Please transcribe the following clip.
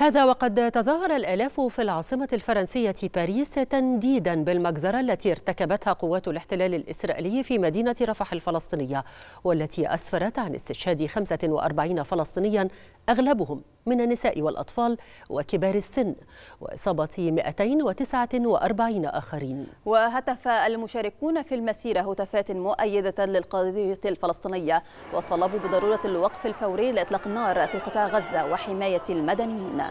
هذا وقد تظاهر الآلاف في العاصمة الفرنسية باريس تنديدا بالمجزرة التي ارتكبتها قوات الاحتلال الإسرائيلي في مدينة رفح الفلسطينية والتي أسفرت عن استشهاد 45 فلسطينيا أغلبهم من النساء والأطفال وكبار السن وإصابة 249 آخرين وهتف المشاركون في المسيرة هتافات مؤيدة للقضية الفلسطينية وطلبوا بضرورة الوقف الفوري لإطلاق النار في قطاع غزة وحماية المدنيين